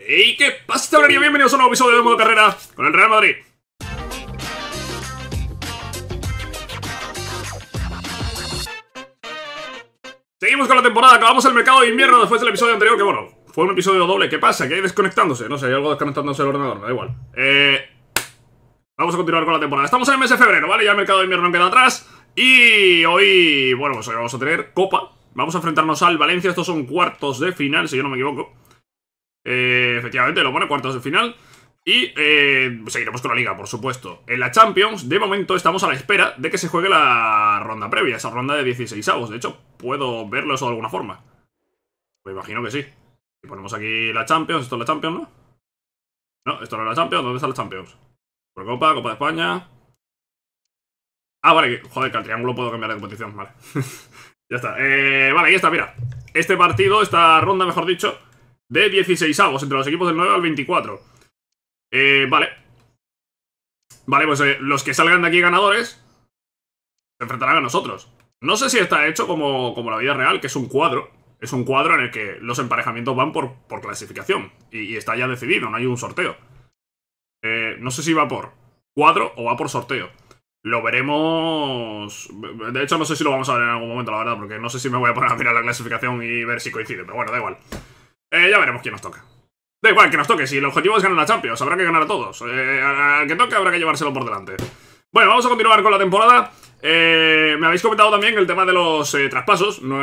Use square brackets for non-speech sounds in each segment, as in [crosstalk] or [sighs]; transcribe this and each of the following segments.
¡Ey! ¿Qué pasa, tablería? Bienvenidos a un nuevo episodio de Modo Carrera con el Real Madrid. Seguimos con la temporada, acabamos el mercado de invierno después del episodio anterior, que bueno, fue un episodio doble. ¿Qué pasa? Que hay desconectándose, no sé, hay algo desconectándose el ordenador, da igual. Eh, vamos a continuar con la temporada. Estamos en el mes de febrero, ¿vale? Ya el mercado de invierno queda atrás. Y hoy, bueno, pues hoy vamos a tener Copa. Vamos a enfrentarnos al Valencia, estos son cuartos de final, si yo no me equivoco. Eh, efectivamente, lo pone cuartos de final. Y eh, seguiremos con la liga, por supuesto. En la Champions, de momento estamos a la espera de que se juegue la ronda previa, esa ronda de 16 avos. De hecho, puedo verlo eso de alguna forma. Me imagino que sí. Y ponemos aquí la Champions, esto es la Champions, ¿no? No, esto no es la Champions, ¿dónde está la Champions? Por Copa, Copa de España. Ah, vale, joder, que al triángulo puedo cambiar de competición, vale. [laughs] ya está. Eh, vale, ahí está, mira. Este partido, esta ronda, mejor dicho, de 16 avos entre los equipos del 9 al 24. Eh, vale. Vale, pues eh, los que salgan de aquí ganadores se enfrentarán a nosotros. No sé si está hecho como, como la vida real, que es un cuadro. Es un cuadro en el que los emparejamientos van por, por clasificación. Y, y, está ya decidido, no hay un sorteo. Eh, no sé si va por cuadro o va por sorteo. Lo veremos... De hecho, no sé si lo vamos a ver en algún momento, la verdad, porque no sé si me voy a poner a mirar la clasificación y ver si coincide. Pero bueno, da igual. Eh, ya veremos quién nos toca. Da igual que nos toque, si el objetivo es ganar la Champions, habrá que ganar a todos. Eh, al que toque habrá que llevárselo por delante. Bueno, vamos a continuar con la temporada. Eh, me habéis comentado también el tema de los traspasos. No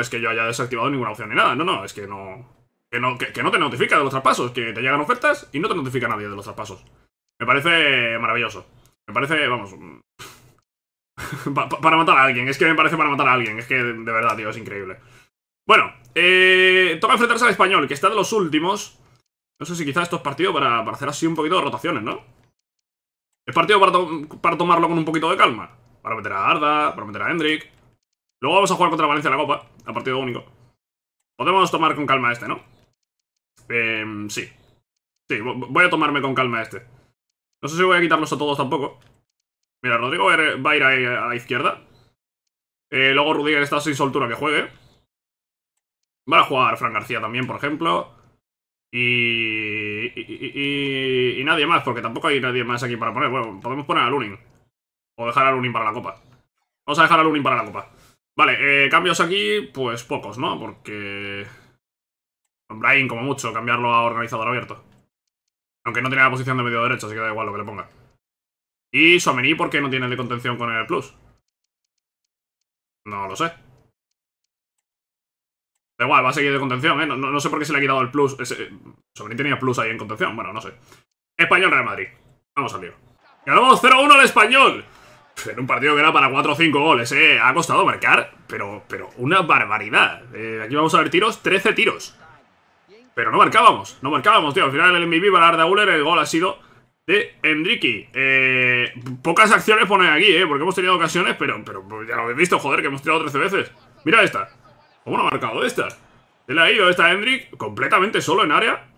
es, que yo haya desactivado ninguna opción ni nada. No, no, es que no. Que no, te notifica de los traspasos. Que te llegan ofertas y no te notifica nadie de los traspasos. Me parece maravilloso. Me parece, vamos. [laughs] para matar a alguien. Es que me parece para matar a alguien. Es que de verdad, tío, es increíble. Bueno, eh, toca enfrentarse al español, que está de los últimos. No sé si quizás esto es partido para, hacer así un poquito de rotaciones, ¿no? Es partido para, tomarlo con un poquito de calma. Para meter a Arda, para meter a Hendrik. Luego vamos a jugar contra Valencia en la Copa, a partido único. Podemos tomar con calma este, ¿no? Eh, sí. Sí, voy a tomarme con calma este. No sé si voy a quitarlos a todos tampoco. Mira, Rodrigo va a ir a, la izquierda. Eh, luego Rudiger está sin soltura que juegue. Va a jugar Frank García también, por ejemplo. Y, y, y, nadie más, porque tampoco hay nadie más aquí para poner. Bueno, podemos poner a Lunin. O dejar a Lunin para la copa. Vamos a dejar a Lunin para la copa. Vale, eh, cambios aquí, pues pocos, ¿no? Porque... Brain, como mucho, cambiarlo a organizador abierto. Aunque no tiene la posición de medio derecho, así que da igual lo que le ponga. Y Suamení, porque no tiene de contención con el plus? No lo sé. Da igual, va a seguir de contención, ¿eh? No, sé por qué se le ha quitado el plus. Ese, tenía plus ahí en contención, bueno, no sé. Español Real Madrid. Vamos al lío. Ganamos 0-1 al español. En un partido que era para 4 o 5 goles, ¿eh? Ha costado marcar, pero, pero una barbaridad. Eh, aquí vamos a ver tiros, 13 tiros. Pero no marcábamos, no marcábamos, tío. Al final el MVP para Arda el gol ha sido de Enrique eh, pocas acciones pone aquí, ¿eh? Porque hemos tenido ocasiones, pero, pero ya lo habéis visto, joder, que hemos tirado 13 veces. Mira esta. ¿Cómo no ha marcado esta? Se la ha ido esta Hendrick completamente solo en área.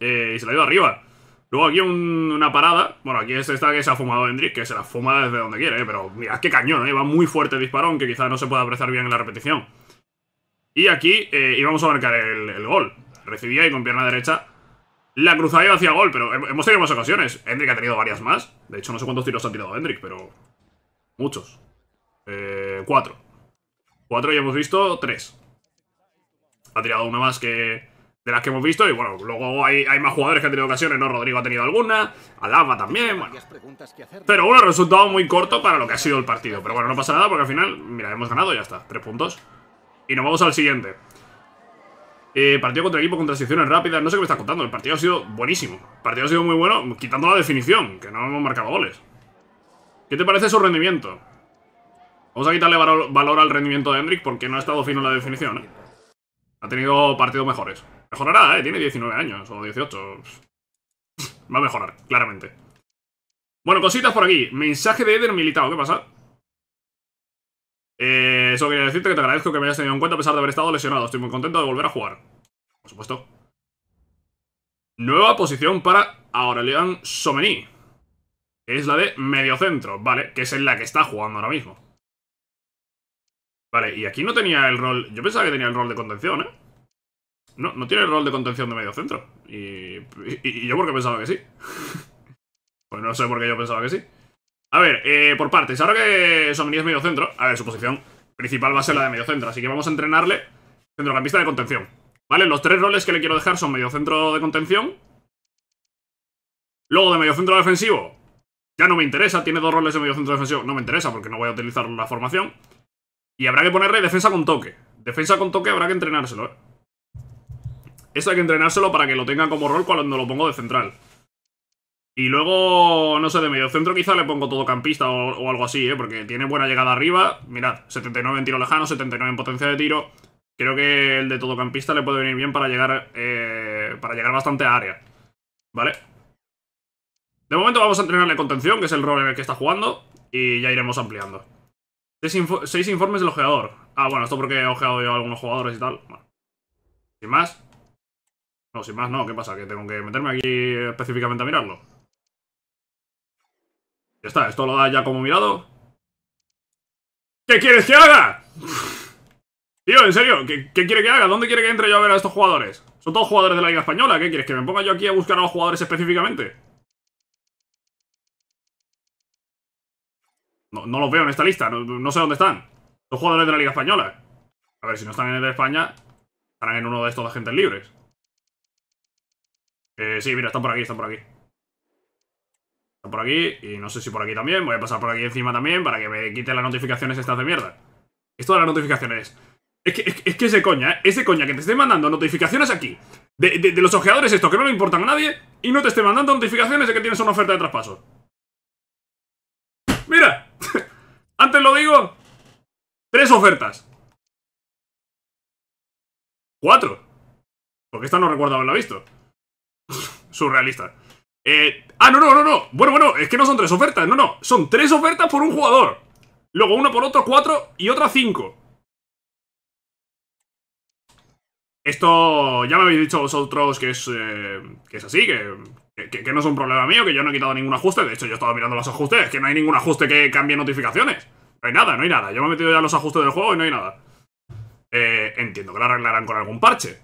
Eh, y se la ha ido arriba. Luego aquí una parada. Bueno, aquí es esta que se ha fumado Hendrik que se la fuma desde donde quiere, eh, pero mira qué cañón, eh, va muy fuerte el disparo, aunque quizás no se pueda apreciar bien en la repetición. Y aquí eh, íbamos a marcar el, gol. Recibía y con pierna derecha la cruzaba hacia gol, pero hemos tenido más ocasiones. Hendrik ha tenido varias más. De hecho, no sé cuántos tiros ha tirado Hendrik pero muchos. cuatro. Cuatro ya hemos visto, tres. Ha tirado una más que de las que hemos visto y bueno, luego hay, más jugadores que han tenido ocasiones, ¿no? Rodrigo ha tenido alguna, Alaba también, bueno. Pero bueno, resultado muy corto para lo que ha sido el partido. Pero bueno, no pasa nada porque al final, mira, hemos ganado, y ya está, tres puntos. Y nos vamos al siguiente. Eh, partido contra equipo con transiciones rápidas. No sé qué me estás contando. El partido ha sido buenísimo. partido ha sido muy bueno, quitando la definición, que no hemos marcado goles. ¿Qué te parece su rendimiento? Vamos a quitarle valor, al rendimiento de Hendrik porque no ha estado fino en la definición, ¿eh? Ha tenido partidos mejores. Mejorará, ¿eh? Tiene 19 años o 18. Va a mejorar, claramente. Bueno, cositas por aquí. Mensaje de Eder militado. ¿qué pasa? Eh, eso quería decirte que te agradezco que me hayas tenido en cuenta a pesar de haber estado lesionado. Estoy muy contento de volver a jugar. Por supuesto. Nueva posición para Aurelian Somení. es la de mediocentro, ¿vale? Que es en la que está jugando ahora mismo. Vale, y aquí no tenía el rol... Yo pensaba que tenía el rol de contención, ¿eh? No, no tiene el rol de contención de medio centro. Y, yo porque pensaba que sí. [laughs] pues no sé por qué yo pensaba que sí. A ver, eh, por partes. Ahora que Somni es medio centro... A ver, su posición principal va a ser la de medio centro. Así que vamos a entrenarle centrocampista de contención. Vale, los tres roles que le quiero dejar son medio centro de contención. Luego de medio centro defensivo. Ya no me interesa. Tiene dos roles de medio centro defensivo. No me interesa porque no voy a utilizar la formación. Y habrá que ponerle defensa con toque. Defensa con toque habrá que entrenárselo, ¿eh? Eso hay que entrenárselo para que lo tenga como rol cuando lo pongo de central. Y luego, no sé, de medio centro quizá le pongo todocampista o, o algo así, ¿eh? Porque tiene buena llegada arriba. Mirad, 79 en tiro lejano, 79 en potencia de tiro. Creo que el de todocampista le puede venir bien para llegar, eh, para llegar bastante a área. ¿Vale? De momento vamos a entrenarle contención, que es el rol en el que está jugando. Y ya iremos ampliando. Seis, informes del ojeador. Ah, bueno, esto porque he ojeado yo a algunos jugadores y tal. Sin más. No, sin más no. ¿Qué pasa? ¿Que tengo que meterme aquí específicamente a mirarlo? Ya está, esto lo da ya como mirado. ¿Qué quieres que haga? [laughs] Tío, en serio, ¿Qué, ¿qué, quiere que haga? ¿Dónde quiere que entre yo a ver a estos jugadores? Son todos jugadores de la Liga Española, ¿qué quieres? ¿Que me ponga yo aquí a buscar a los jugadores específicamente? No, los veo en esta lista, no, sé dónde están. Los jugadores de la Liga Española. A ver, si no están en el de España, estarán en uno de estos agentes libres. Eh, sí, mira, están por aquí, están por aquí. Están por aquí, y no sé si por aquí también. Voy a pasar por aquí encima también para que me quite las notificaciones estas de mierda. Esto de las notificaciones... Es que, es, es que ese coña, ¿eh? Ese coña que te esté mandando notificaciones aquí de, los ojeadores esto que no le importan a nadie y no te esté mandando notificaciones de que tienes una oferta de traspaso. Antes lo digo. Tres ofertas. Cuatro. Porque esta no recuerdo haberla visto. [laughs] Surrealista. Eh, ah, no, no, no, no. Bueno, bueno, es que no son tres ofertas. No, no. Son tres ofertas por un jugador. Luego una por otro cuatro y otra cinco. Esto ya me habéis dicho vosotros que es, eh, que es así, que, que, no es un problema mío, que yo no he quitado ningún ajuste. De hecho, yo he estado mirando los ajustes. Es que no hay ningún ajuste que cambie notificaciones. No hay nada, no hay nada. Yo me he metido ya los ajustes del juego y no hay nada. Eh, entiendo que lo arreglarán con algún parche.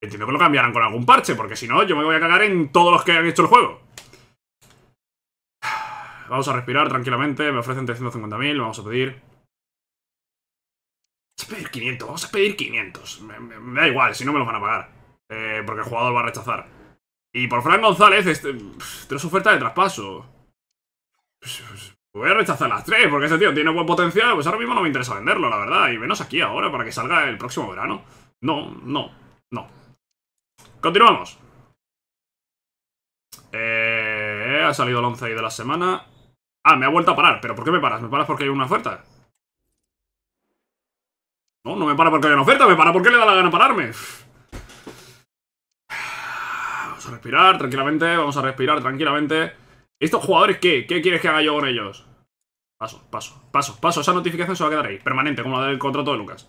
Entiendo que lo cambiarán con algún parche, porque si no, yo me voy a cagar en todos los que han hecho el juego. Vamos a respirar tranquilamente. Me ofrecen 350.000, vamos a pedir. Vamos a pedir 500, vamos a pedir 500. Me, da igual, si no me los van a pagar. Eh, porque el jugador va a rechazar. Y por Frank González, este, tres ofertas de traspaso. Pues, pues, voy a rechazar las tres, porque ese tío tiene buen potencial, pues ahora mismo no me interesa venderlo, la verdad. Y menos aquí ahora, para que salga el próximo verano. No, no, no. Continuamos. Eh, ha salido el 11 de la semana. Ah, me ha vuelto a parar. ¿Pero por qué me paras? ¿Me paras porque hay una oferta? No, no me para porque hay una oferta, me para porque le da la gana pararme. Vamos a respirar tranquilamente, vamos a respirar tranquilamente. ¿Estos jugadores qué? ¿Qué quieres que haga yo con ellos? Paso, paso, paso, paso. Esa notificación se va a quedar ahí, permanente, como la del contrato de Lucas.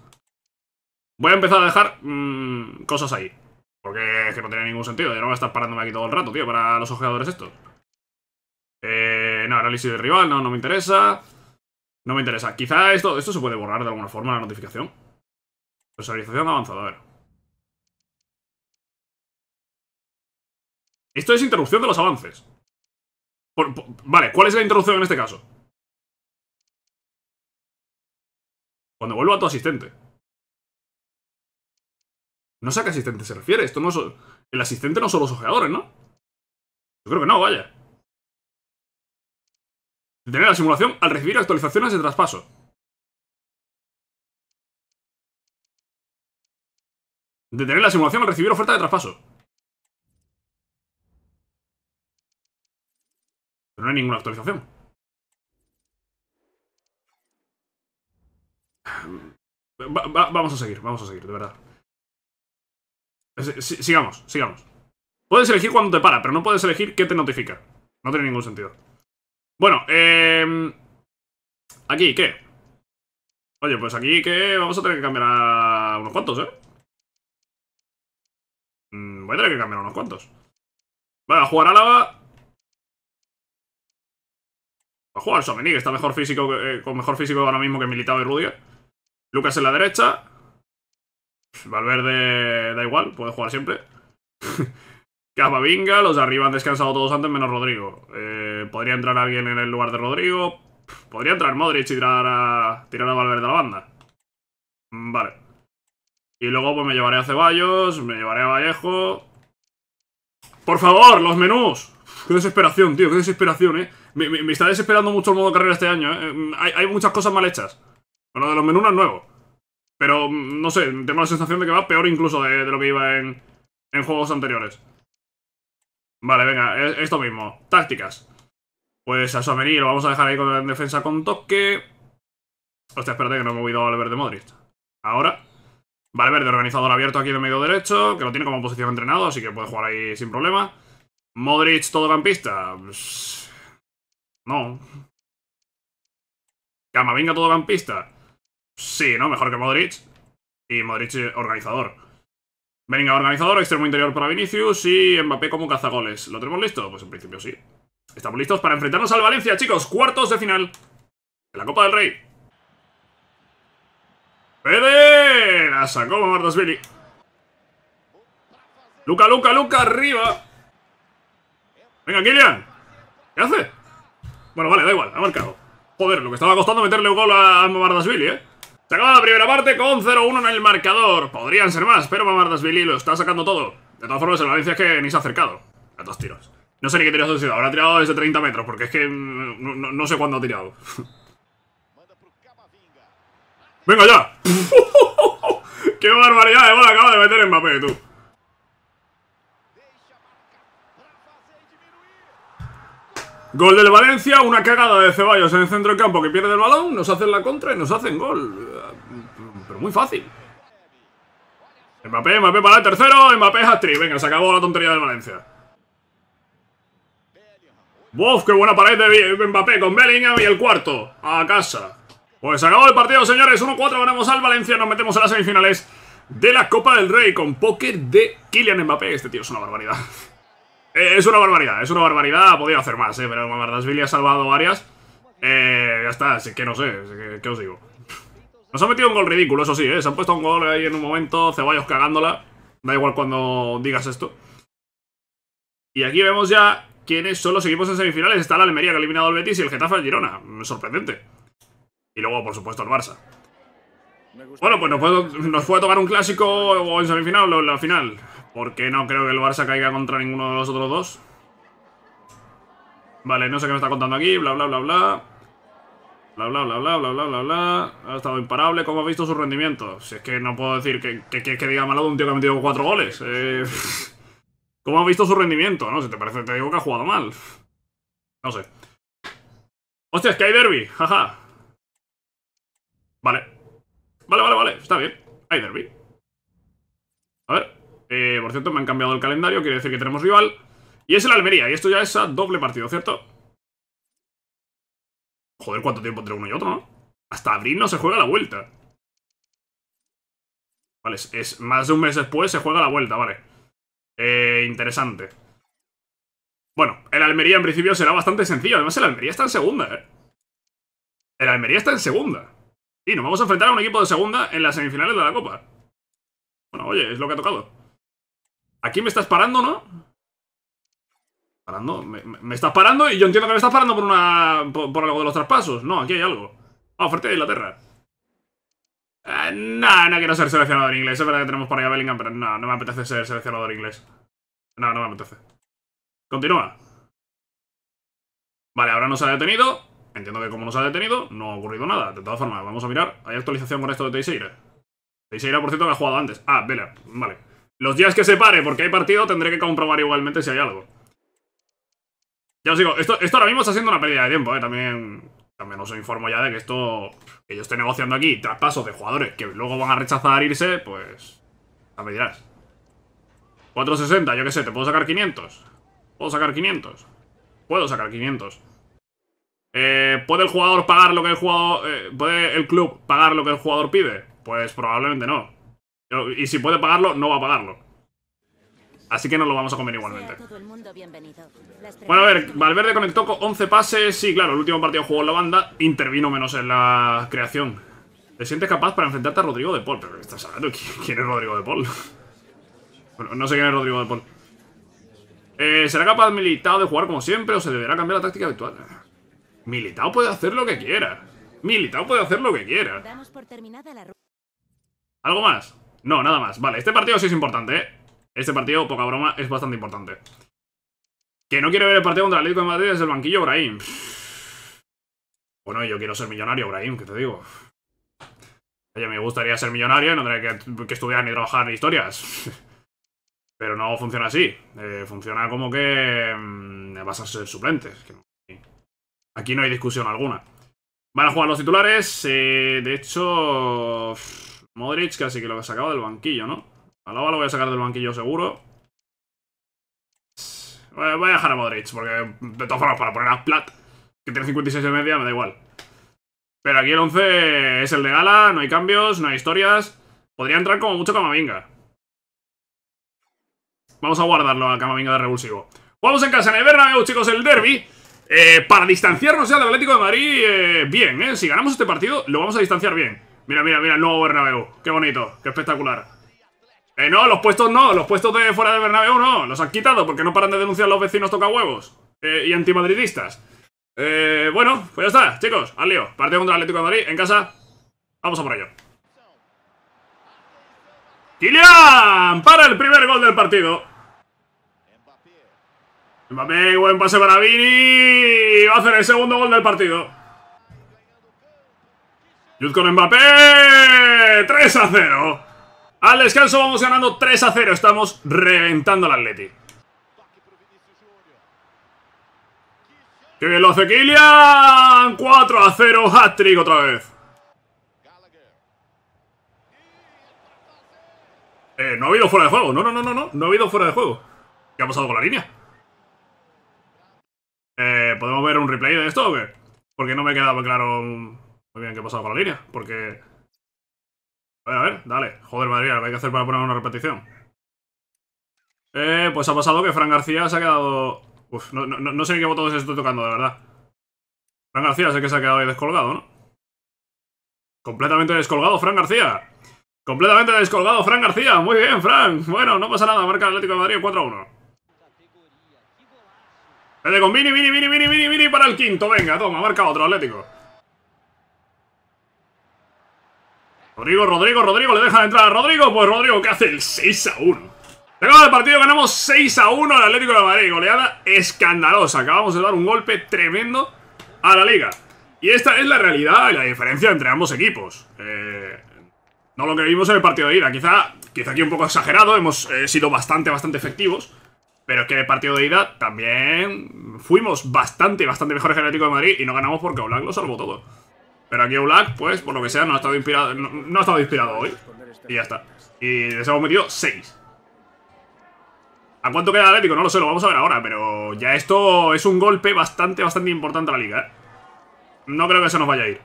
Voy a empezar a dejar mm, cosas ahí. Porque es que no tiene ningún sentido. Yo no voy a estar parándome aquí todo el rato, tío, para los ojeadores estos. Eh, no, análisis de rival, no, no me interesa. No me interesa. Quizá esto, esto se puede borrar de alguna forma, la notificación. Personalización avanzada, a ver. Esto es interrupción de los avances. vale, ¿cuál es la interrupción en este caso? Cuando vuelva a tu asistente. No sé a qué asistente se refiere. Esto no es, el asistente no son los ojeadores, ¿no? Yo creo que no, vaya. Detener la simulación al recibir actualizaciones de traspaso. Detener la simulación al recibir oferta de traspaso. no hay ninguna actualización. vamos a seguir, vamos a seguir, de verdad. sigamos, sigamos. Puedes elegir cuando te para, pero no puedes elegir qué te notifica. No tiene ningún sentido. Bueno, eh... Aquí, ¿qué? Oye, pues aquí ¿qué? vamos a tener que cambiar a unos cuantos, ¿eh? Mm, voy a tener que cambiar a unos cuantos. Vale, a jugar a lava. Pues juega Someni, que está mejor físico, eh, con mejor físico ahora mismo que Militado y Rudia. Lucas en la derecha. Valverde da igual, puede jugar siempre. [laughs] vinga los de arriba han descansado todos antes, menos Rodrigo. Eh, podría entrar alguien en el lugar de Rodrigo. Podría entrar Modric y tirar a, tirar a Valverde a la banda. Mm, vale. Y luego pues me llevaré a Ceballos, me llevaré a Vallejo. ¡Por favor, los menús! ¡Qué desesperación, tío! ¡Qué desesperación, eh! Me, está desesperando mucho el modo carrera este año, ¿eh? mm, Hay, muchas cosas mal hechas. Lo de los menús no es nuevo. Pero, mm, no sé, tengo la sensación de que va peor incluso de, lo que iba en, juegos anteriores. Vale, venga, e, esto mismo. Tácticas. Pues a Suamení lo vamos a dejar ahí con defensa con toque. Hostia, espérate que no he movido al verde Modric. Ahora. Vale, verde organizador abierto aquí de medio derecho, que lo tiene como posición entrenado, así que puede jugar ahí sin problema. Modric, todocampista. Pss no. venga todo campista? Sí, ¿no? Mejor que Modric. Y Modric organizador. Venga, organizador, extremo interior para Vinicius y Mbappé como cazagoles. ¿Lo tenemos listo? Pues en principio sí. Estamos listos para enfrentarnos al Valencia, chicos. Cuartos de final ¡En la Copa del Rey. ¡Pede! La sacó Billy. Luca, Luca, Luca, arriba. Venga, Kylian. ¿Qué hace? Bueno, vale, da igual, ha marcado. Joder, lo que estaba costando meterle un gol a Mamardasvili, ¿eh? Se acaba la primera parte con 0-1 en el marcador. Podrían ser más, pero Mamardasvili lo está sacando todo. De todas formas, el Valencia es que ni se ha acercado a dos tiros. No sé ni qué tiros ha sido. Habrá tirado desde 30 metros, porque es que mm, no, sé cuándo ha tirado. [laughs] ¡Venga ya! [laughs] ¡Qué barbaridad! eh! acaba de meter en Mbappé, tú! Gol del Valencia, una cagada de Ceballos en el centro del campo que pierde el balón, nos hacen la contra y nos hacen gol. Pero muy fácil. Mbappé, Mbappé para el tercero, Mbappé hat Venga, se acabó la tontería del Valencia. Buf, ¡Qué buena pared de Mbappé con Bellingham y el cuarto! ¡A casa! Pues se acabó el partido, señores. 1-4 ganamos al Valencia, nos metemos a las semifinales de la Copa del Rey con poker de Kylian Mbappé. Este tío es una barbaridad. Eh, es una barbaridad, es una barbaridad. Ha podido hacer más, eh, pero Mamardasvili ha salvado varias. Eh, ya está, así que no sé, ¿qué os digo? Nos han metido un gol ridículo, eso sí, ¿eh? Se han puesto un gol ahí en un momento, Ceballos cagándola. Da igual cuando digas esto. Y aquí vemos ya quiénes son los equipos en semifinales. Está la Almería que ha eliminado al Betis y el Getafe al Girona. Mm, sorprendente. Y luego, por supuesto, el Barça. Bueno, pues nos, puede, nos tocar un clásico o en semifinal o en la final. Porque no creo que el Barça caiga contra ninguno de los otros dos. Vale, no sé qué me está contando aquí, bla, bla, bla, bla. Bla, bla, bla, bla, bla, bla, bla, bla. Ha estado imparable. ¿Cómo ha visto su rendimiento? Si es que no puedo decir que, que, diga malo de un tío que ha metido cuatro goles. Eh. [laughs] ¿Cómo ha visto su rendimiento? No, si te parece, te digo que ha jugado mal. No sé. ¡Hostia, es que hay derby! ¡Jaja! Vale. Vale, vale, vale. Está bien. Hay derby. A ver. Eh, por cierto, me han cambiado el calendario, quiere decir que tenemos rival. Y es el Almería, y esto ya es a doble partido, ¿cierto? Joder, cuánto tiempo entre uno y otro, ¿no? Hasta abril no se juega la vuelta. Vale, es, más de un mes después se juega la vuelta, vale. Eh, interesante. Bueno, el Almería en principio será bastante sencillo. Además, el Almería está en segunda, ¿eh? El Almería está en segunda. Y nos vamos a enfrentar a un equipo de segunda en las semifinales de la Copa. Bueno, oye, es lo que ha tocado. Aquí me estás parando, ¿no? Parando, me, estás parando y yo entiendo que me estás parando por una. por, algo de los traspasos. No, aquí hay algo. Ah, oferta de Inglaterra. Eh, no, no quiero ser seleccionador inglés. Es verdad que tenemos por ahí a Bellingham, pero no, no me apetece ser seleccionador inglés. No, no me apetece. Continúa. Vale, ahora no se ha detenido. Entiendo que como no se ha detenido, no ha ocurrido nada. De todas formas, vamos a mirar. Hay actualización con esto de Teixeira. Teixeira, por cierto, que ha jugado antes. Ah, Vela, vale. Los días que se pare porque hay partido tendré que comprobar igualmente si hay algo. Ya os digo, esto, ahora mismo está siendo una pérdida de tiempo, ¿eh? También, también os informo ya de que esto... Que yo esté negociando aquí traspasos de jugadores que luego van a rechazar irse, pues... A me 460, yo qué sé, ¿te puedo sacar 500? ¿Puedo sacar 500? Puedo sacar 500. Eh, ¿Puede el jugador pagar lo que el jugador... Eh, ¿Puede el club pagar lo que el jugador pide? Pues probablemente no. Y si puede pagarlo, no va a pagarlo. Así que no lo vamos a comer igualmente. Bueno, a ver, Valverde conectó con 11 pases. Sí, claro, el último partido jugó en la banda. Intervino menos en la creación. ¿Te sientes capaz para enfrentarte a Rodrigo de Paul? ¿Pero estás hablando? ¿Quién es Rodrigo de Paul? [laughs] bueno, no sé quién es Rodrigo de Paul. Eh, ¿Será capaz Militao de jugar como siempre o se deberá cambiar la táctica habitual? Militao puede hacer lo que quiera. Militao puede hacer lo que quiera. ¿Algo más? No, nada más. Vale, este partido sí es importante, ¿eh? Este partido, poca broma, es bastante importante. Que no quiere ver el partido contra el Atlético de Madrid desde el banquillo, Brahim. Bueno, yo quiero ser millonario, Brahim, ¿qué te digo? Oye, me gustaría ser millonario y no que, estudiar ni trabajar ni historias. [laughs] Pero no funciona así. Eh, funciona como que mm, vas a ser suplente. Aquí no hay discusión alguna. Van a jugar los titulares. Eh, de hecho... Modric casi que lo ha sacado del banquillo, ¿no? Alaba lo voy a sacar del banquillo seguro. Voy a dejar a Modric, porque de todas formas, para poner a Plat, que tiene 56 de media, me da igual. Pero aquí el 11 es el de gala, no hay cambios, no hay historias. Podría entrar como mucho Camavinga. Vamos a guardarlo a Camavinga de revulsivo. Vamos en casa en el Bernabéu, chicos, el derby. Eh, para distanciarnos ya del Atlético de Madrid, eh, bien, ¿eh? Si ganamos este partido, lo vamos a distanciar bien. Mira, mira, mira el nuevo Bernabéu. Qué bonito, qué espectacular. Eh, no, los puestos no, los puestos de fuera de Bernabéu no, los han quitado porque no paran de denunciar los vecinos tocahuevos eh, y antimadridistas. Eh, bueno, pues ya está, chicos, al lío. Partido contra el Atlético de Madrid, en casa. Vamos a por ello. ¡Kylian! Para el primer gol del partido. Mbappé, buen pase para Vini. Va a hacer el segundo gol del partido. Yud con Mbappé. 3 a 0. Al descanso vamos ganando 3 a 0. Estamos reventando al Atleti. ¡Qué bien lo hace Kylian! 4 a 0. Hat-trick otra vez. Eh, no ha habido fuera de juego. No, no, no, no, no. No ha habido fuera de juego. ¿Qué ha pasado con la línea? Eh, ¿Podemos ver un replay de esto o qué? Porque no me quedaba claro... Muy bien, ¿qué ha pasado con la línea? Porque... A ver, a ver, dale. Joder, Madrid, lo que hay que hacer para poner una repetición. Eh, pues ha pasado que Fran García se ha quedado... Uf, no, sé en qué botones estoy tocando, de verdad. Fran García sé que se ha quedado ahí descolgado, ¿no? Completamente descolgado, Fran García. Completamente descolgado, Fran García. Muy bien, Fran. Bueno, no pasa nada. Marca Atlético de Madrid 4-1. Vete con Vini, Vini, Vini, Vini, Vini, Vini para el quinto. Venga, toma, marca otro Atlético. Rodrigo, Rodrigo, Rodrigo, le dejan entrar a Rodrigo. Pues Rodrigo, ¿qué hace? El 6 a 1. Se acaba el partido, ganamos 6 a 1 al Atlético de Madrid. Goleada escandalosa. Acabamos de dar un golpe tremendo a la liga. Y esta es la realidad y la diferencia entre ambos equipos. Eh, no lo que vimos en el partido de ida. Quizá, quizá aquí un poco exagerado. Hemos eh, sido bastante, bastante efectivos. Pero es que en el partido de ida también fuimos bastante, bastante mejores que el Atlético de Madrid y no ganamos porque Oblak lo salvó todo. Pero aquí Black, pues, por lo que sea, no ha estado inspirado, no, estado inspirado hoy. Y ya está. Y les hemos metido 6. ¿A cuánto queda el Atlético? No lo sé, lo vamos a ver ahora, pero ya esto es un golpe bastante, bastante importante a la liga, ¿eh? No creo que se nos vaya a ir.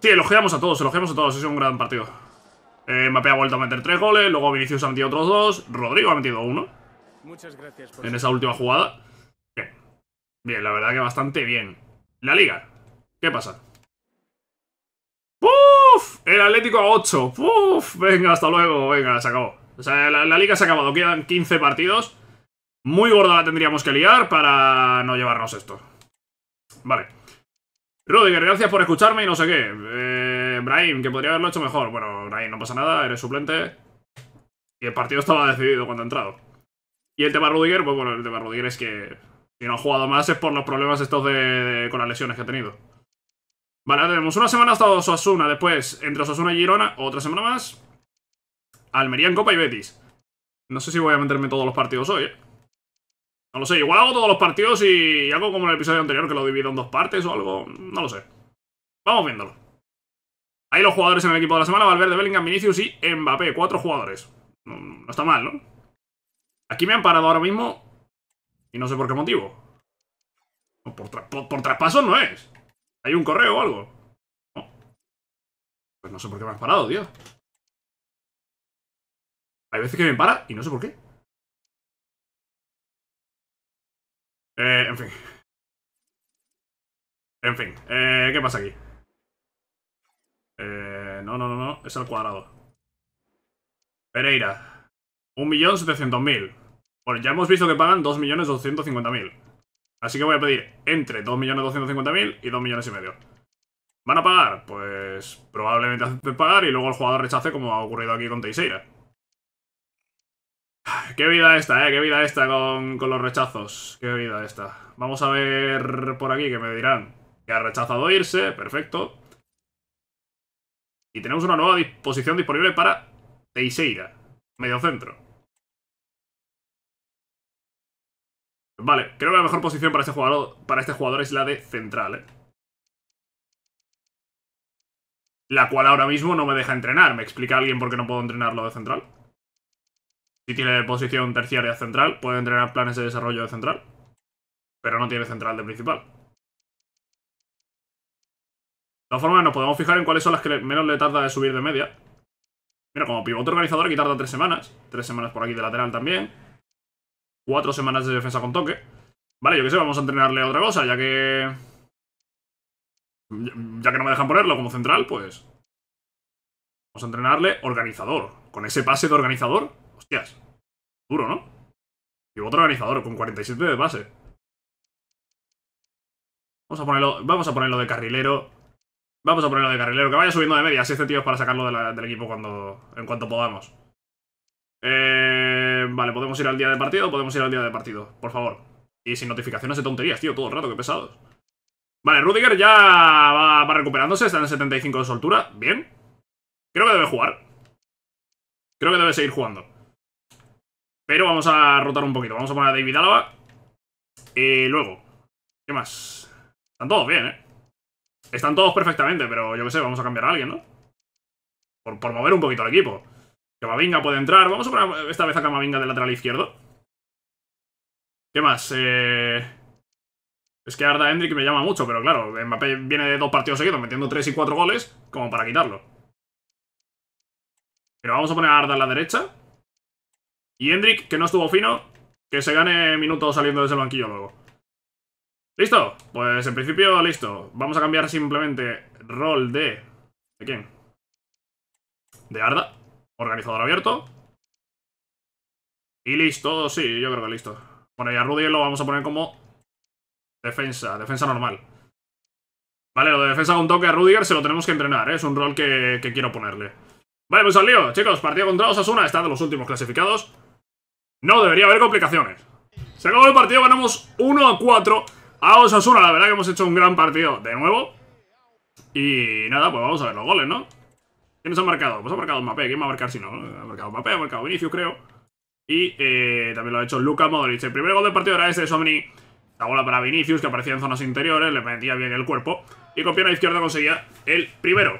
Sí, elogiamos a todos, elogiamos a todos, es un gran partido. Eh, ha vuelto a meter tres goles, luego Vinicius ha metido otros dos, Rodrigo ha metido uno. Muchas gracias por en esa última jugada. Bien. Bien, la verdad que bastante bien. La liga, ¿Qué pasa? ¡Puf! El Atlético a 8. ¡Puf! Venga, hasta luego. Venga, se acabó. O sea, la, liga se ha acabado. Quedan 15 partidos. Muy gorda la tendríamos que liar para no llevarnos esto. Vale. Rudiger, gracias por escucharme y no sé qué. Eh, Brahim, que podría haberlo hecho mejor. Bueno, Brahim, no pasa nada, eres suplente. Y el partido estaba decidido cuando ha entrado. Y el tema Rudiger, pues bueno, el tema Rudiger es que si no ha jugado más es por los problemas estos de con las lesiones que ha tenido. Vale, ahora tenemos una semana hasta Osasuna. Después, entre Osasuna y Girona, otra semana más. Almería en Copa y Betis. No sé si voy a meterme todos los partidos hoy, ¿eh? No lo sé, igual hago todos los partidos y hago como en el episodio anterior que lo divido en dos partes o algo, no lo sé. Vamos viéndolo. Ahí los jugadores en el equipo de la semana, Valverde, Bellingham, Vinicius y Mbappé, cuatro jugadores. No, está mal, ¿no? Aquí me han parado ahora mismo y no sé por qué motivo. Por, por, por no es. ¿Hay un correo o algo? Pues no sé por qué me has parado, tío. Hay veces que me para y no sé por qué. Eh, en fin. En fin. Eh, ¿Qué pasa aquí? Eh, no, no, no, no. Es al cuadrado. Pereira. 1.700.000. Bueno, ya hemos visto que pagan 2.250.000. Así que voy a pedir entre 2.250.000 y 2.500.000. millones y medio. ¿Van a pagar? Pues probablemente acepten pagar y luego el jugador rechace como ha ocurrido aquí con Teixeira. [sighs] Qué vida esta, eh, qué vida esta con, los rechazos. Qué vida esta. Vamos a ver por aquí que me dirán que ha rechazado irse, perfecto. Y tenemos una nueva disposición disponible para Teixeira, centro. Vale, creo que la mejor posición para este jugador, para este jugador es la de central, eh. La cual ahora mismo no me deja entrenar. ¿Me explica alguien por qué no puedo entrenarlo de central? Si tiene posición terciaria central, puede entrenar planes de desarrollo de central. Pero no tiene central de principal. De todas formas, nos podemos fijar en cuáles son las que menos le tarda de subir de media. Mira, como pivote organizador aquí tarda tres semanas. Tres semanas por aquí de lateral también cuatro semanas de defensa con toque. Vale, yo qué sé, vamos a entrenarle a otra cosa, ya que... Ya que no me dejan ponerlo como central, pues... Vamos a entrenarle organizador. Con ese pase de organizador, hostias. Duro, ¿no? Y otro organizador con 47 de pase Vamos a ponerlo, vamos a ponerlo de carrilero. Vamos a ponerlo de carrilero. Que vaya subiendo de media. Si este tío para sacarlo del equipo cuando, en cuanto podamos. Eh vale, podemos ir al día de partido, podemos ir al día de partido, por favor. Y sin notificaciones de tonterías, tío, todo el rato, qué pesados. Vale, Rudiger ya va, recuperándose, está en 75 de soltura, bien. Creo que debe jugar. Creo que debe seguir jugando. Pero vamos a rotar un poquito, vamos a poner a David Alaba. Y luego, ¿qué más? Están todos bien, ¿eh? Están todos perfectamente, pero yo qué sé, vamos a cambiar a alguien, ¿no? Por, por mover un poquito al equipo. Camavinga puede entrar. Vamos a poner esta vez a Camavinga del lateral izquierdo. ¿Qué más? Eh, es que Arda Hendrik me llama mucho, pero claro, Mbappé viene de dos partidos seguidos metiendo tres y cuatro goles como para quitarlo. Pero vamos a poner a Arda en la derecha. Y Hendrik, que no estuvo fino, que se gane minutos saliendo desde el banquillo luego. ¿Listo? Pues en principio listo. Vamos a cambiar simplemente rol de... ¿De quién? De Arda. Organizador abierto. Y listo, sí, yo creo que listo. Bueno, y a Rudy lo vamos a poner como defensa, defensa normal. Vale, lo de defensa con toque a Rudiger se lo tenemos que entrenar, ¿eh? es un rol que, quiero ponerle. Vale, pues al chicos, partido contra Osasuna, está de los últimos clasificados. No debería haber complicaciones. Se acabó el partido, ganamos 1 a 4 a Osasuna, la verdad que hemos hecho un gran partido de nuevo. Y nada, pues vamos a ver los goles, ¿no? nos ha marcado? Pues ha marcado Mbappé, ¿quién va a marcar si no? Ha marcado Mbappé, ha marcado Vinicius, creo. Y eh, también lo ha hecho Luca Modric. El primer gol del partido era este de Somni. La bola para Vinicius, que aparecía en zonas interiores, le metía bien el cuerpo. Y con pierna izquierda conseguía el primero.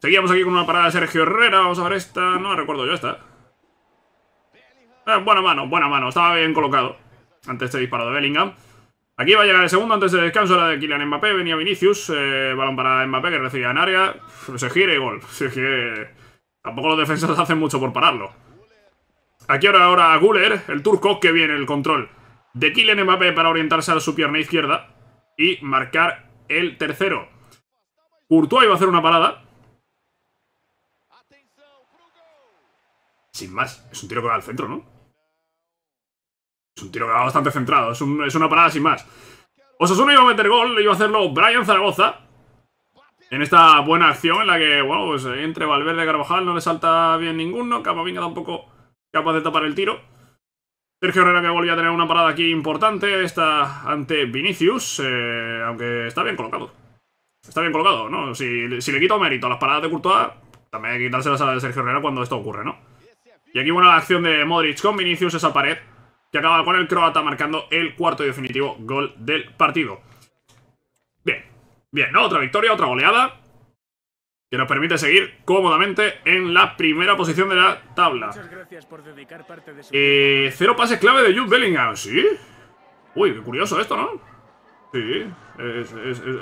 Seguíamos aquí con una parada de Sergio Herrera. Vamos a ver esta. No la recuerdo yo esta. Ah, buena mano, buena mano. Estaba bien colocado ante este disparo de Bellingham. Aquí va a llegar el segundo antes del descanso, la de Kylian Mbappé, venía Vinicius, eh, balón para Mbappé que recibía en área, se gira y gol. Sí [laughs] que tampoco los defensas [laughs] hacen mucho por pararlo. Aquí ahora, ahora Guller, el turco, que viene el control de Kylian Mbappé para orientarse a su pierna izquierda y marcar el tercero. Courtois iba a hacer una parada. Sin más, es un tiro que va al centro, ¿no? Es un tiro que va bastante centrado, es, una parada sin más. Osasuna iba a meter gol, iba a hacerlo Brian Zaragoza. En esta buena acción en la que, bueno, pues eh, entre Valverde y Carvajal no le salta bien ninguno. Camavinga tampoco capaz de tapar el tiro. Sergio Herrera que volvía a tener una parada aquí importante, esta ante Vinicius, eh, aunque está bien colocado. Está bien colocado, ¿no? Si, le quito mérito a las paradas de Courtois, también hay que quitárselas a Sergio Herrera cuando esto ocurre, ¿no? Y aquí buena la acción de Modric con Vinicius, esa pared y acaba con el croata marcando el cuarto y definitivo gol del partido. Bien, bien, ¿no? Otra victoria, otra goleada que nos permite seguir cómodamente en la primera posición de la tabla. eh, cero pases clave de Jude Bellingham, ¿sí? Uy, qué curioso esto, ¿no? Sí,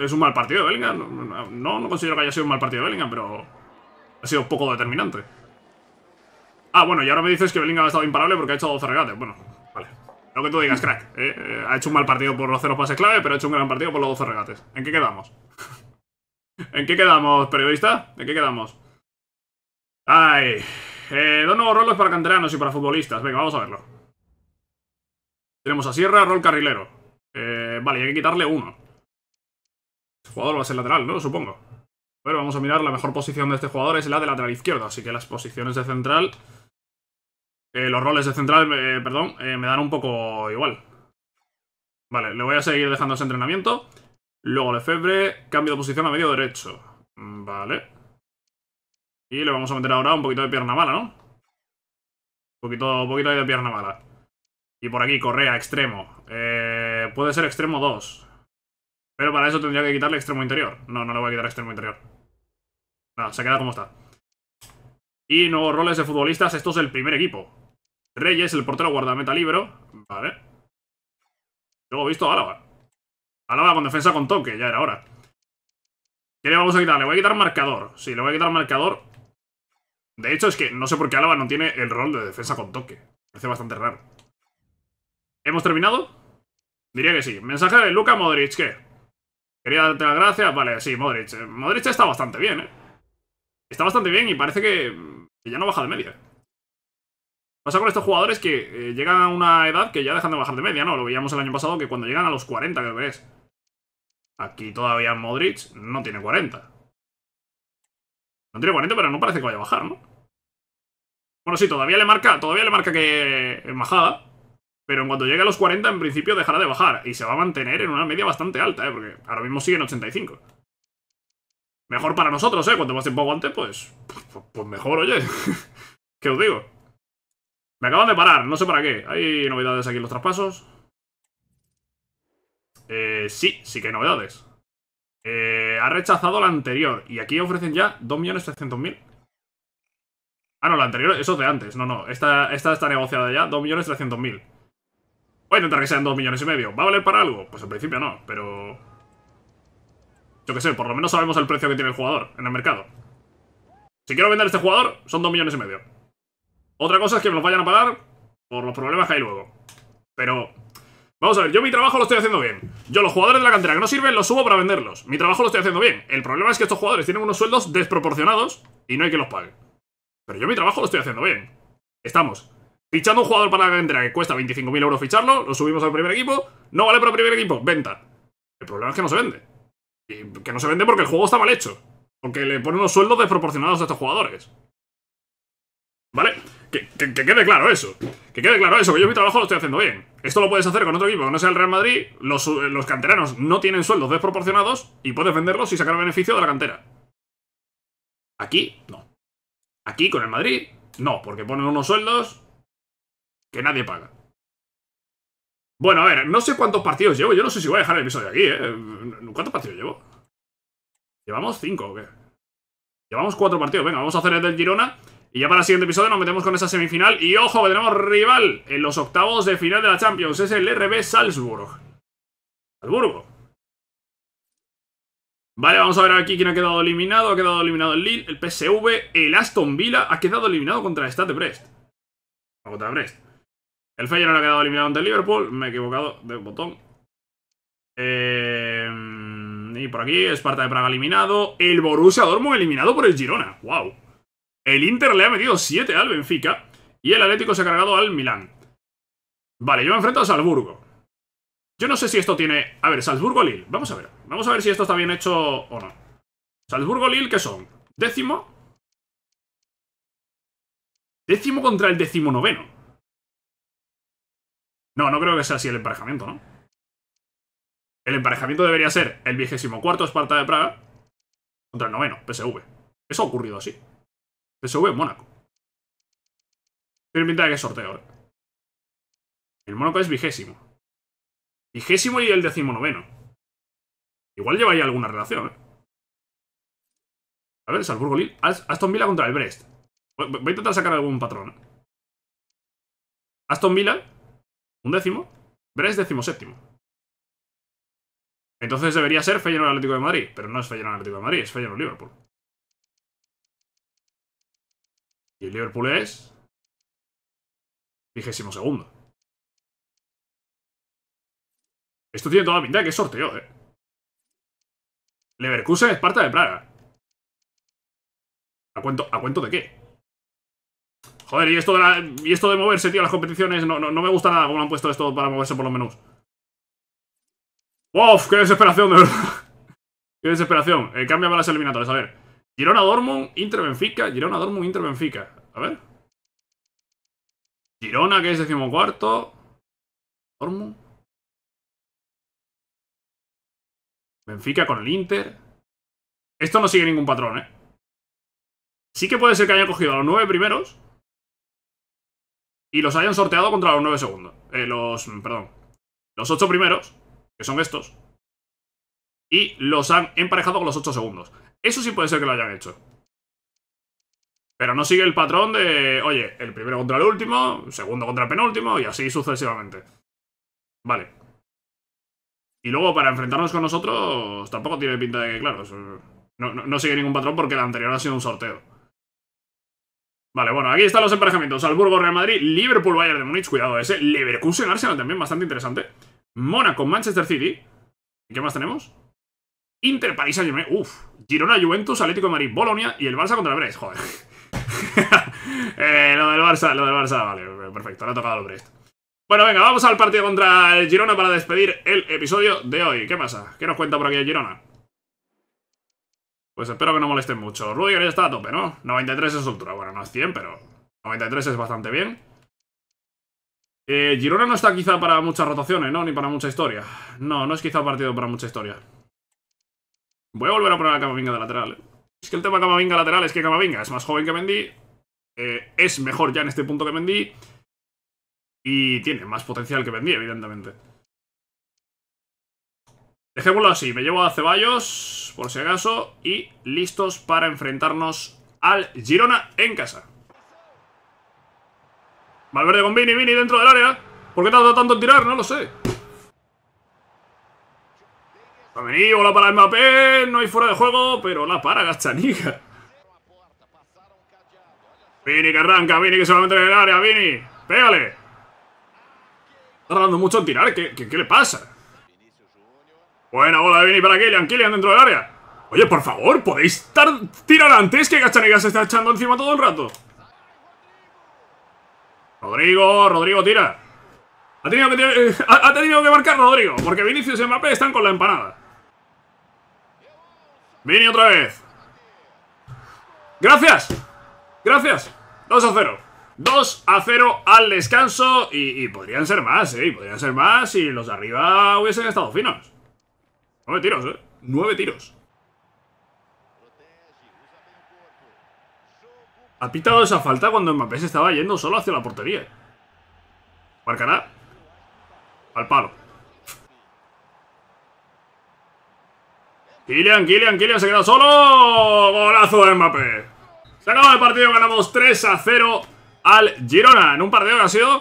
es, un mal partido de Bellingham. No, no, considero que haya sido un mal partido de Bellingham, pero ha sido poco determinante. Ah, bueno, y ahora me dices que Bellingham ha estado imparable porque ha hecho 12 regates. Bueno, Vale. Lo que tú digas, crack. Eh, eh, ha hecho un mal partido por los cero pases clave, pero ha hecho un gran partido por los 12 regates. ¿En qué quedamos? [laughs] ¿En qué quedamos, periodista? ¿En qué quedamos? Ay. Eh, dos nuevos roles para canteranos y para futbolistas. Venga, vamos a verlo. Tenemos a Sierra, rol carrilero. Eh, vale, hay que quitarle uno. Este jugador va a ser lateral, ¿no? Supongo. Pero vamos a mirar, la mejor posición de este jugador es la de lateral izquierdo, así que las posiciones de central eh, los roles de central, eh, perdón, eh, me dan un poco igual. Vale, le voy a seguir dejando ese entrenamiento. Luego febre, cambio de posición a medio derecho. Mm, vale. Y le vamos a meter ahora un poquito de pierna mala, ¿no? Un poquito, un poquito de pierna mala. Y por aquí, Correa, extremo. puede ser extremo 2. Pero para eso tendría que quitarle extremo interior. No, no le voy a quitar extremo interior. Nada, se queda como está. Y nuevos roles de futbolistas. Esto es el primer equipo. Reyes, el portero guardameta libro. Vale. Luego he visto a Álava. Álava con defensa con toque, ya era hora. ¿Qué le vamos a quitar? Le voy a quitar marcador. Sí, le voy a quitar marcador. De hecho, es que no sé por qué Álava no tiene el rol de defensa con toque. Parece bastante raro. ¿Hemos terminado? Diría que sí. Mensaje de Luca Modric, ¿qué? Quería darte las gracias. Vale, sí, Modric. Eh, Modric está bastante bien, ¿eh? Está bastante bien y parece que, que ya no baja de media. Pasa con estos jugadores que eh, llegan a una edad que ya dejan de bajar de media, ¿no? Lo veíamos el año pasado que cuando llegan a los 40 creo que es. Aquí todavía Modric no tiene 40. No tiene 40, pero no parece que vaya a bajar, ¿no? Bueno, sí, todavía le marca, todavía le marca que en eh, bajada. Pero en cuanto llegue a los 40, en principio dejará de bajar. Y se va a mantener en una media bastante alta, ¿eh? Porque ahora mismo sigue en 85. Mejor para nosotros, ¿eh? Cuanto más tiempo aguante, pues... Pues, pues mejor, oye. [laughs] ¿Qué os digo? Me acaban de parar, no sé para qué. Hay novedades aquí en los traspasos. Eh, sí, sí que hay novedades. Eh, ha rechazado la anterior. Y aquí ofrecen ya 2.300.000. Ah, no, la anterior, eso de antes. No, no, esta, esta está negociada ya. 2.300.000. Voy a intentar que sean 2 millones medio. ¿Va a valer para algo? Pues en principio no, pero... Yo qué sé, por lo menos sabemos el precio que tiene el jugador en el mercado. Si quiero vender este jugador, son 2 millones y medio. Otra cosa es que me los vayan a pagar por los problemas que hay luego. Pero... Vamos a ver, yo mi trabajo lo estoy haciendo bien. Yo los jugadores de la cantera que no sirven los subo para venderlos. Mi trabajo lo estoy haciendo bien. El problema es que estos jugadores tienen unos sueldos desproporcionados y no hay que los pague. Pero yo mi trabajo lo estoy haciendo bien. Estamos fichando un jugador para la cantera que cuesta 25.000 euros ficharlo, lo subimos al primer equipo, no vale para el primer equipo, venta. El problema es que no se vende. Y que no se vende porque el juego está mal hecho. Porque le pone unos sueldos desproporcionados a estos jugadores. ¿Vale? Que, quede claro eso. Que quede claro eso, que yo mi trabajo lo estoy haciendo bien. Esto lo puedes hacer con otro equipo que no sea el Real Madrid. Los, canteranos no tienen sueldos desproporcionados y puedes venderlos y sacar beneficio de la cantera. Aquí, no. Aquí, con el Madrid, no, porque ponen unos sueldos que nadie paga. Bueno, a ver, no sé cuántos partidos llevo. Yo no sé si voy a dejar el episodio aquí, ¿eh? ¿Cuántos partidos llevo? ¿Llevamos cinco o qué? Llevamos cuatro partidos. Venga, vamos a hacer el del Girona y ya para el siguiente episodio nos metemos con esa semifinal. Y ojo, que tenemos rival en los octavos de final de la Champions. Es el RB Salzburg. Salzburgo. Vale, vamos a ver aquí quién ha quedado eliminado. Ha quedado eliminado el Lille, el PSV, el Aston Villa. Ha quedado eliminado contra el Stade Brest. O contra Brest. El Feyenoord ha quedado eliminado ante el Liverpool. Me he equivocado de botón. Em, y por aquí, Sparta de Praga eliminado. El Borussia Dortmund eliminado por el Girona. ¡Wow! El Inter le ha metido 7 al Benfica y el Atlético se ha cargado al Milán. Vale, yo me enfrento a Salzburgo. Yo no sé si esto tiene... A ver, Salzburgo-Lille. Vamos a ver. Vamos a ver si esto está bien hecho o no. Salzburgo-Lille, ¿qué son? Décimo. Décimo contra el décimo noveno. No, no creo que sea así el emparejamiento, ¿no? El emparejamiento debería ser el vigésimo cuarto Esparta de Praga contra el noveno, PSV. Eso ha ocurrido así. PSV Mónaco. Tiene pinta de que es sorteo, ¿eh? El Mónaco es vigésimo. Vigésimo y el decimonoveno. Igual lleva ahí alguna relación, ¿eh? A ver, Salzburgo Lille. Aston Villa contra el Brest. Voy a intentar sacar algún patrón. Eh. Aston Villa, un décimo. Brest, décimo séptimo. Entonces debería ser Feyenoord Atlético de Madrid, pero no es Feyenoord Atlético de Madrid, es Feyenoord Liverpool. Y Liverpool es... Vigésimo segundo. Esto tiene toda la pinta de que es sorteo, ¿eh? Leverkusen, parte de Praga. ¿A cuento, ¿A cuento de qué? Joder, y esto de, y esto de moverse, tío, las competiciones no, no, me gusta nada cómo han puesto esto para moverse por lo menos ¡Wow! ¡Qué desesperación, de [laughs] ¡Qué desesperación! Eh, Cambia para las eliminatorias, a ver Girona Dortmund, Inter Benfica. Girona Dortmund, Inter Benfica. A ver. Girona, que es decimocuarto. Dortmund. Benfica con el Inter. Esto no sigue ningún patrón, ¿eh? Sí que puede ser que hayan cogido a los nueve primeros y los hayan sorteado contra los nueve segundos. Eh, los, perdón. Los ocho primeros, que son estos, y los han emparejado con los ocho segundos. Eso sí puede ser que lo hayan hecho. Pero no sigue el patrón de, oye, el primero contra el último, segundo contra el penúltimo y así sucesivamente. Vale. Y luego para enfrentarnos con nosotros tampoco tiene pinta de que, claro, no, sigue ningún patrón porque la anterior ha sido un sorteo. Vale, bueno, aquí están los emparejamientos. alburgo Real Madrid, Liverpool, Bayern de Múnich, cuidado ese. Leverkusen, Arsenal también, bastante interesante. Mónaco, Manchester City. ¿Y qué más tenemos? Inter, París Saint-Germain, uff. Girona, Juventus, Atlético de Madrid, Bolonia y el Barça contra el Brest, joder. [laughs] Eh, lo del Barça, lo del Barça, vale, perfecto, le ha tocado el Brest. Bueno, venga, vamos al partido contra el Girona para despedir el episodio de hoy. ¿Qué pasa? ¿Qué nos cuenta por aquí el Girona? Pues espero que no molesten mucho. Rudiger ya está a tope, ¿no? 93 es ultra, Bueno, no es 100, pero 93 es bastante bien. Eh, Girona no está quizá para muchas rotaciones, ¿no? Ni para mucha historia. No, no es quizá partido para mucha historia. Voy a volver a poner a Camavinga de lateral. Es que el tema Camavinga lateral es que Camavinga es más joven que Mendy. Eh, es mejor ya en este punto que Mendy. Y tiene más potencial que Mendy, evidentemente. Dejémoslo así. Me llevo a Ceballos, por si acaso. Y listos para enfrentarnos al Girona en casa. Valverde con Vini, Vini dentro del área. ¿Por qué dado tanto en tirar? No lo sé. Ha venido bola para Mbappé, no hay fuera de juego, pero la para Gachaniga. Vini que arranca, Vini que se va a meter en el área, Vini, pégale. Está tardando mucho en tirar, ¿qué, le pasa? Buena bola de Vini para Kylian, Kylian dentro del área. Oye, por favor, ¿podéis tirar antes que Gachaniga se está echando encima todo el rato? Rodrigo, Rodrigo tira. Ha tenido que, eh, ha tenido que marcar Rodrigo, porque Vinicius y Mbappé están con la empanada. Vini otra vez. Gracias. Gracias. 2 a 0. 2 a 0 al descanso. Y, y podrían ser más, ¿eh? Y podrían ser más si los de arriba hubiesen estado finos. 9 tiros, ¿eh? 9 tiros. Ha pitado esa falta cuando Mbappé estaba yendo solo hacia la portería. Marcará. Al palo. Kylian, Kylian, Kylian se queda solo. Golazo de Mbappé. Se acaba el partido, ganamos 3 a 0 al Girona. En un partido que ha sido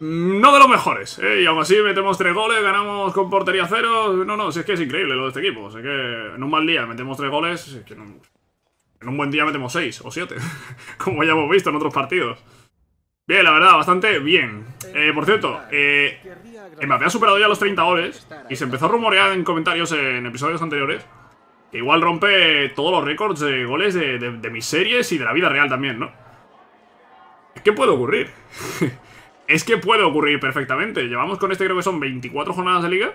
mm, no de los mejores. ¿eh? Y aún así metemos 3 goles, ganamos con portería 0. No, no, si es que es increíble lo de este equipo. O que en un mal día metemos 3 goles. en un buen día metemos 6 o 7. [laughs] como ya hemos visto en otros partidos. Bien, la verdad, bastante bien. Eh, por cierto, eh, Mbappé ha superado ya los 30 goles y se empezó a rumorear en comentarios en episodios anteriores que igual rompe todos los récords de goles de, mis series y de la vida real también, ¿no? Es que puede ocurrir. [laughs] es que puede ocurrir perfectamente. Llevamos con este creo que son 24 jornadas de liga.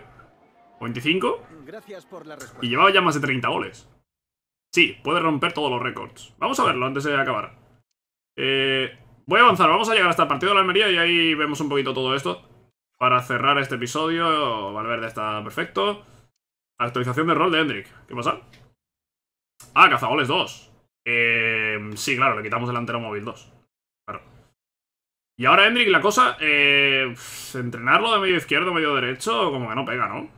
25. y llevaba ya más de 30 goles. Sí, puede romper todos los récords. Vamos a verlo antes de acabar. Eh, voy a avanzar, vamos a llegar hasta el partido de la Almería y ahí vemos un poquito todo esto. Para cerrar este episodio, Valverde está perfecto. Actualización de rol de Hendrik. ¿Qué pasa? Ah, cazagoles 2. Eh, sí, claro, le quitamos delantero móvil 2. Claro. Y ahora Hendrik, la cosa, eh, entrenarlo de medio izquierdo, medio derecho, como que no pega, ¿no?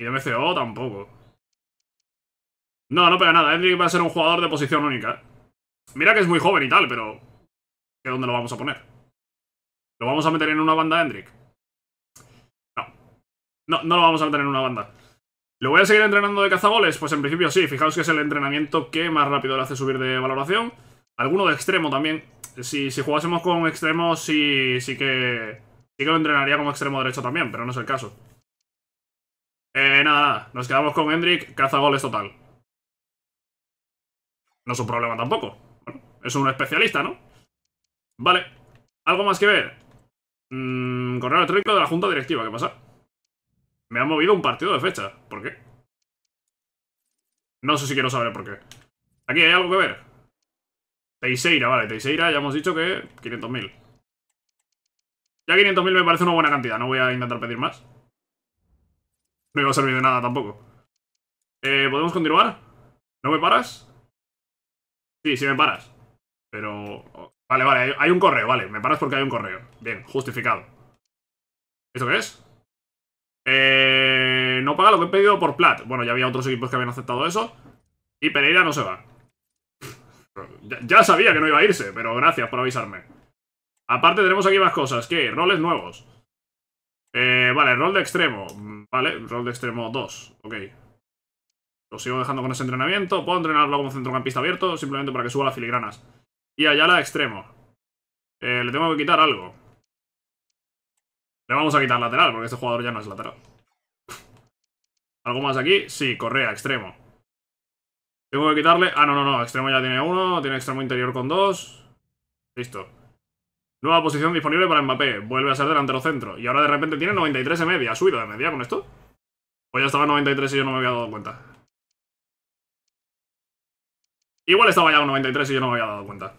Y de MCO tampoco. No, no pega nada. Hendrik va a ser un jugador de posición única. Mira que es muy joven y tal, pero... ¿Qué dónde lo vamos a poner? ¿Lo vamos a meter en una banda Hendrik? No, no lo vamos a tener en una banda. ¿Lo voy a seguir entrenando de cazagoles? Pues en principio sí, fijaos que es el entrenamiento que más rápido le hace subir de valoración. Alguno de extremo también. Si, jugásemos con extremo, sí, sí que... Sí que lo entrenaría como extremo derecho también, pero no es el caso. Eh, nada, nada. Nos quedamos con Hendrik, cazagoles total. No es un problema tampoco. es un especialista, ¿no? Vale. ¿Algo más que ver? Mm, correo electrónico de la junta directiva, ¿qué pasa? Me ha movido un partido de fecha. ¿Por qué? No sé si quiero saber por qué. Aquí hay algo que ver. Teixeira, vale. Teixeira ya hemos dicho que 500.000. Ya 500.000 me parece una buena cantidad. No voy a intentar pedir más. No iba a servir de nada tampoco. Eh, ¿Podemos continuar? ¿No me paras? Sí, sí me paras. Pero... Vale, vale. Hay un correo, vale. Me paras porque hay un correo. Bien, justificado. ¿Esto qué es? Eh, no paga lo que he pedido por Plat. Bueno, ya había otros equipos que habían aceptado eso. Y Pereira no se va. ya, sabía que no iba a irse, pero gracias por avisarme. Aparte tenemos aquí más cosas. ¿Qué? Roles nuevos. Eh, vale, rol de extremo. Vale, rol de extremo 2. Ok. Lo sigo dejando con ese entrenamiento. Puedo entrenarlo como centrocampista abierto, simplemente para que suba las filigranas. Y allá la extremo. Eh, le tengo que quitar algo. Le vamos a quitar lateral, porque este jugador ya no es lateral. ¿Algo más aquí? Sí, Correa, extremo. Tengo que quitarle... Ah, no, no, no. Extremo ya tiene uno. Tiene extremo interior con dos. Listo. Nueva posición disponible para Mbappé. Vuelve a ser delantero centro. Y ahora de repente tiene 93 de media. ¿Ha subido de media con esto? O pues ya estaba 93 y yo no me había dado cuenta. Igual estaba ya en 93 y yo no me había dado cuenta.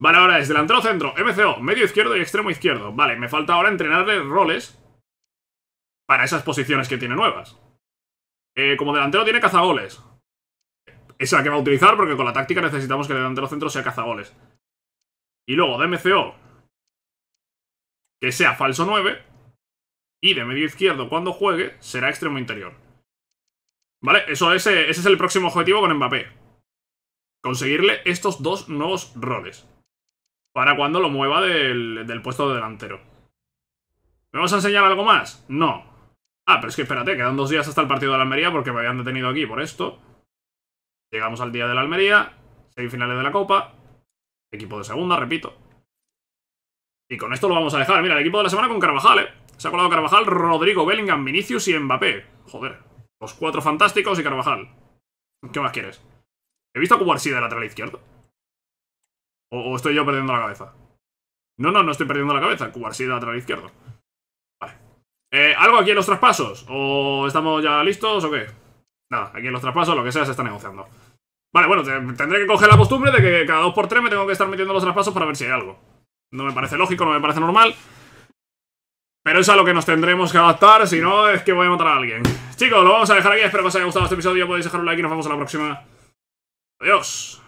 Vale, ahora es delantero centro, MCO, medio izquierdo y extremo izquierdo. Vale, me falta ahora entrenarle roles para esas posiciones que tiene nuevas. Eh, como delantero tiene cazagoles. Esa que va a utilizar porque con la táctica necesitamos que el delantero centro sea cazagoles. Y luego de MCO, que sea falso 9. Y de medio izquierdo cuando juegue será extremo interior. Vale, eso eh, ese es el próximo objetivo con Mbappé. Conseguirle estos dos nuevos roles para cuando lo mueva del, puesto de delantero. ¿Me vas a enseñar algo más? No. Ah, pero es que espérate, quedan dos días hasta el partido de la Almería porque me habían detenido aquí por esto. Llegamos al día de la Almería, semifinales de la Copa, equipo de segunda, repito. Y con esto lo vamos a dejar. Mira, el equipo de la semana con Carvajal, ¿eh? Se ha colado Carvajal, Rodrigo, Bellingham, Vinicius y Mbappé. Joder, los cuatro fantásticos y Carvajal. ¿Qué más quieres? He visto a Cubarsí de lateral izquierda. O, estoy yo perdiendo la cabeza. No, no, no estoy perdiendo la cabeza. Cubarsida a lateral izquierdo. Vale. Eh, ¿Algo aquí en los traspasos? ¿O estamos ya listos o qué? Nada, aquí en los traspasos, lo que sea, se está negociando. Vale, bueno, tendré que coger la costumbre de que cada 2x3 me tengo que estar metiendo los traspasos para ver si hay algo. No me parece lógico, no me parece normal. Pero es a lo que nos tendremos que adaptar, si no es que voy a matar a alguien. Chicos, lo vamos a dejar aquí, espero que os haya gustado este episodio, podéis dejar un like y nos vemos en la próxima. Adiós.